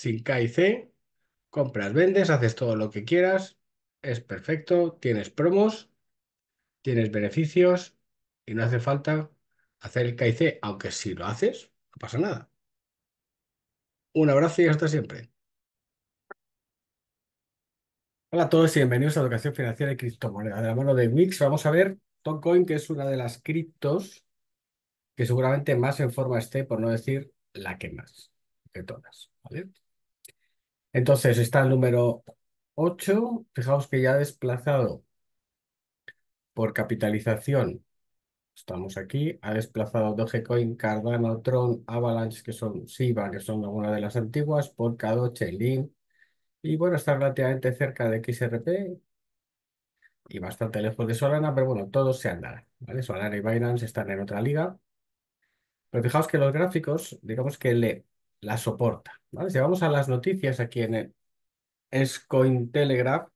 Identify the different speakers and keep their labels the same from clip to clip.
Speaker 1: sin K C, compras, vendes, haces todo lo que quieras, es perfecto, tienes promos, tienes beneficios y no hace falta hacer el K aunque si lo haces, no pasa nada. Un abrazo y hasta siempre. Hola a todos y bienvenidos a Educación Financiera y Criptomonedas. De la mano de Wix vamos a ver Toncoin, que es una de las criptos que seguramente más en forma esté, por no decir la que más de todas. ¿vale? Entonces está el número 8, fijaos que ya ha desplazado por capitalización, estamos aquí, ha desplazado Dogecoin, Cardano, Tron, Avalanche, que son Siva que son algunas de las antiguas, Polkadot, Chainlink, y bueno, está relativamente cerca de XRP y bastante lejos de Solana, pero bueno, todos se andarán, ¿vale? Solana y Binance están en otra liga. Pero fijaos que los gráficos, digamos que le la soporta. ¿vale? Si vamos a las noticias aquí en el S-Coin Telegraph.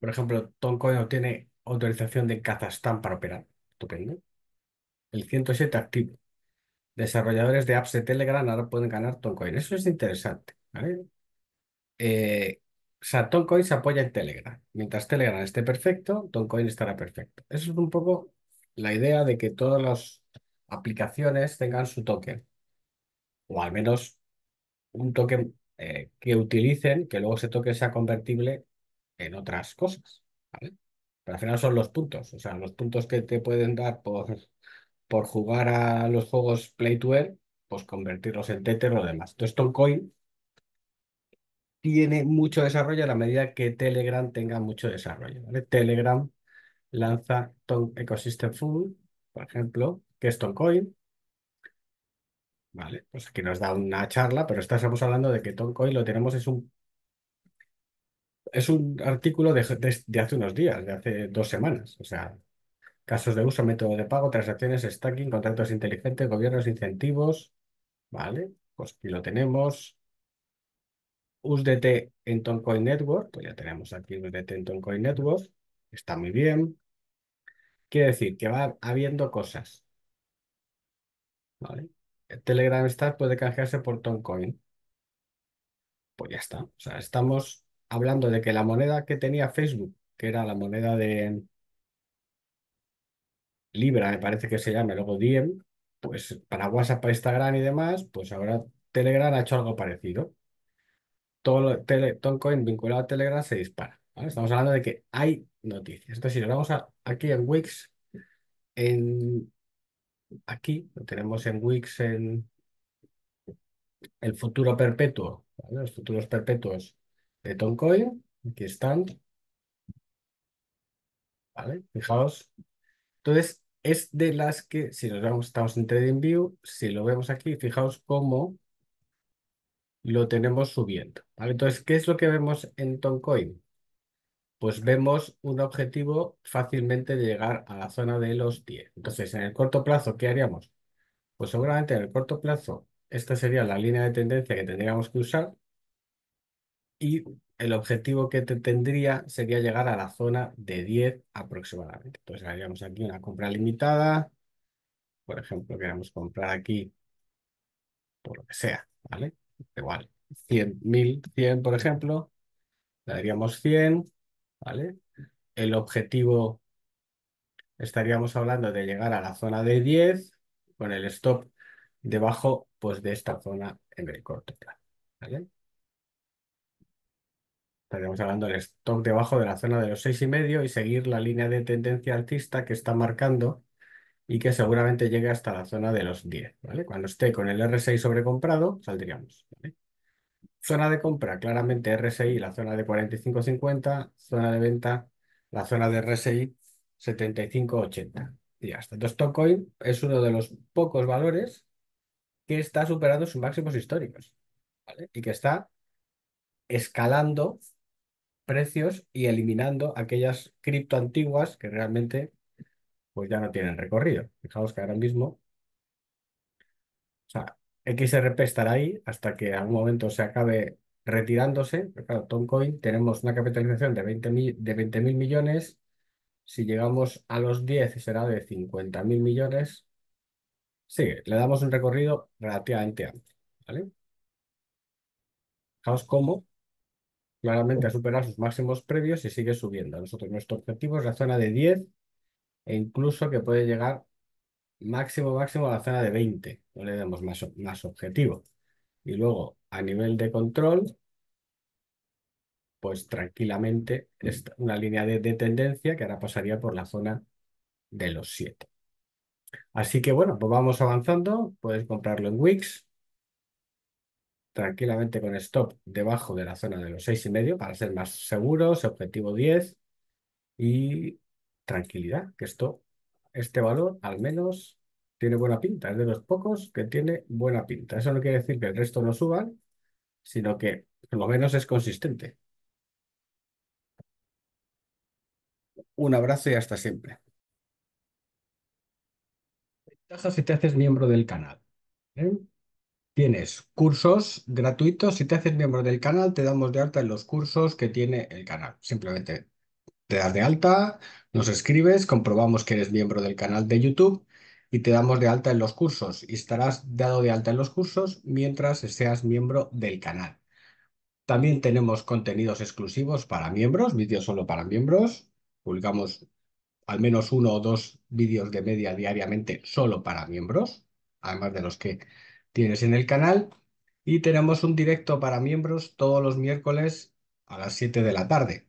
Speaker 1: por ejemplo, Toncoin tiene autorización de Kazajstán para operar. Estupendo. El 107 activo. Desarrolladores de apps de Telegram ahora pueden ganar Toncoin. Eso es interesante. ¿vale? Eh, o sea, Toncoin se apoya en Telegram. Mientras Telegram esté perfecto, Toncoin estará perfecto. Eso es un poco la idea de que todas las aplicaciones tengan su token, o al menos un token eh, que utilicen, que luego ese token sea convertible en otras cosas. Pero al final son los puntos, o sea, los puntos que te pueden dar por, por jugar a los juegos Play to Earn, pues convertirlos en Tether o demás. Entonces, coin tiene mucho desarrollo a la medida que Telegram tenga mucho desarrollo. ¿vale? Telegram lanza Ton Ecosystem Full, por ejemplo, que es Toncoin. Vale, pues aquí nos da una charla, pero estamos hablando de que Toncoin lo tenemos, es un, es un artículo de, hace unos días, de hace dos semanas. O sea, casos de uso, método de pago, transacciones, stacking, contratos inteligentes, gobiernos, incentivos. Vale, pues aquí lo tenemos. USDT en Toncoin Network, pues ya tenemos aquí USDT en Toncoin Network, está muy bien. Quiere decir que va habiendo cosas. ¿Vale? Telegram está puede canjearse por Toncoin. Pues ya está. O sea, estamos hablando de que la moneda que tenía Facebook, que era la moneda de Libra, me parece que se llama, luego Diem, pues para WhatsApp, para Instagram y demás, pues ahora Telegram ha hecho algo parecido. Todo Toncoin vinculado a Telegram se dispara. Estamos hablando de que hay noticias. Entonces, si nos vamos aquí en Wix, aquí lo tenemos en Wix en el futuro perpetuo, los futuros perpetuos de Toncoin, aquí están. Fijaos. Entonces, es de las que, si nos vamos, estamos en TradingView, si lo vemos aquí, fijaos cómo lo tenemos subiendo. Entonces, ¿qué es lo que vemos en Toncoin? pues vemos un objetivo fácilmente de llegar a la zona de los 10. Entonces, en el corto plazo, ¿qué haríamos? Pues seguramente en el corto plazo, esta sería la línea de tendencia que tendríamos que usar y el objetivo que tendría sería llegar a la zona de 10 aproximadamente. Entonces, haríamos aquí una compra limitada. Por ejemplo, queremos comprar aquí por lo que sea, ¿vale? Igual, 100.000, 100, por ejemplo. Le daríamos 100 ¿vale? El objetivo, estaríamos hablando de llegar a la zona de 10 con el stop debajo pues, de esta zona en el corto Estaríamos hablando del stop debajo de la zona de los 6,5 y seguir la línea de tendencia alcista que está marcando y que seguramente llegue hasta la zona de los 10, ¿vale? Cuando esté con el R6 sobrecomprado, saldríamos, ¿vale? Zona de compra, claramente RSI, la zona de 45,50. zona de venta, la zona de RSI 75-80. Y hasta Entonces, Topcoin es uno de los pocos valores que está superando sus máximos históricos ¿vale? y que está escalando precios y eliminando aquellas cripto antiguas que realmente pues ya no tienen recorrido. Fijaos que ahora mismo, o sea, XRP estará ahí hasta que en algún momento se acabe retirándose. Claro, Tomcoin tenemos una capitalización de 20.000 millones. Si llegamos a los 10 será de 50.000 millones. Sí, le damos un recorrido relativamente amplio. ¿vale? Fijaos cómo claramente ha superado sus máximos previos y sigue subiendo. Nosotros, nuestro objetivo es la zona de 10 e incluso que puede llegar máximo, máximo a la zona de 20, no le damos más, más objetivo. Y luego, a nivel de control, pues tranquilamente es una línea de, de tendencia que ahora pasaría por la zona de los 7. Así que bueno, pues vamos avanzando, puedes comprarlo en Wix, tranquilamente con stop debajo de la zona de los 6,5 para ser más seguros, objetivo 10 y tranquilidad, que esto este valor al menos tiene buena pinta, es de los pocos que tiene buena pinta. Eso no quiere decir que el resto no suban, sino que por lo menos es consistente. Un abrazo y hasta siempre. Ventaja si te haces miembro del canal. ¿eh? Tienes cursos gratuitos. Si te haces miembro del canal, te damos de alta en los cursos que tiene el canal. Simplemente te das de alta, nos escribes, comprobamos que eres miembro del canal de YouTube y te damos de alta en los cursos y estarás dado de alta en los cursos mientras seas miembro del canal. También tenemos contenidos exclusivos para miembros, vídeos solo para miembros. Publicamos al menos uno o dos vídeos de media diariamente solo para miembros, además de los que tienes en el canal. Y tenemos un directo para miembros todos los miércoles a las 7 de la tarde